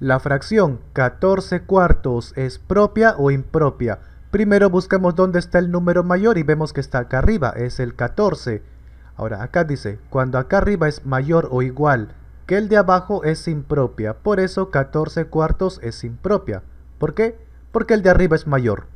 La fracción 14 cuartos es propia o impropia. Primero buscamos dónde está el número mayor y vemos que está acá arriba, es el 14. Ahora acá dice, cuando acá arriba es mayor o igual que el de abajo es impropia, por eso 14 cuartos es impropia. ¿Por qué? Porque el de arriba es mayor.